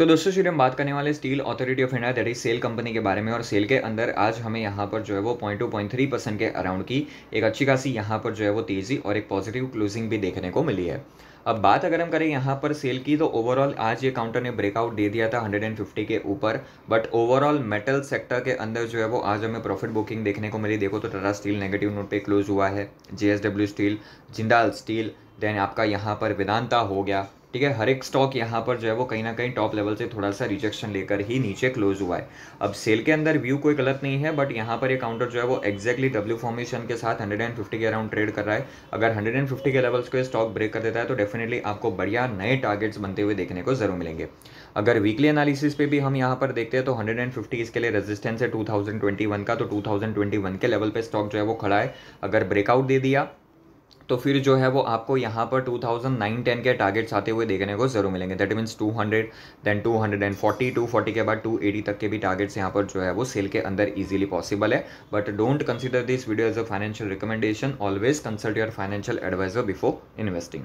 तो दोस्तों शुरू हम बात करने वाले Steel Authority of India that is SAIL company के बारे में और सेल के अंदर आज हमें यहाँ पर जो है वो point two point three percent के अराउंड की एक अच्छी खासी यहाँ पर जो है वो तेजी और एक पॉजिटिव क्लोजिंग भी देखने को मिली है अब बात अगर हम करें यहाँ पर सेल की तो ओवरऑल आज ये काउंटर ने ब्रेकआउट दे दिया था 150 के ऊपर बट ओवरऑल मेटल सेक्टर के अंदर जो है वो आज हमें प्रॉफिट बुकिंग देखने को मिली देखो तो टाटा स्टील नेगेटिव नोट पे क्लोज हुआ है J Steel Jindal Steel then आपका यहाँ पर वेदांता हो गया ठीक है हर एक स्टॉक यहाँ पर जो है वो कहीं ना कहीं टॉप लेवल से थोड़ा सा रिजेक्शन लेकर ही नीचे क्लोज हुआ है अब सेल के अंदर व्यू कोई गलत नहीं है बट यहाँ पर ये काउंटर जो है वो एक्जैक्टली डब्ल्यू फॉर्मेशन के साथ 150 के अराउंड ट्रेड कर रहा है अगर 150 के लेवल्स को स्टॉक ब्रेक कर देता है तो डेफिनेटली आपको बढ़िया नए टारगेट्स बनते हुए देखने को जरूर मिलेंगे अगर वीकली एनालिसिस पे भी हम यहाँ पर देखते हैं तो 150 इसके लिए रेजिस्टेंस है 2021 का तो 2021 के लेवल पे स्टॉक जो है वो खड़ा है अगर ब्रेकआउट दे दिया तो फिर जो है वो आपको यहाँ पर 2009-10 के टारगेट्स आते हुए देखने को जरूर मिलेंगे दैट मीन्स 200 देन 240 240 के बाद 280 तक के भी टारगेट्स यहाँ पर जो है वो सेल के अंदर इजीली पॉसिबल है but don't consider this video as a financial recommendation always consult your financial adviser before investing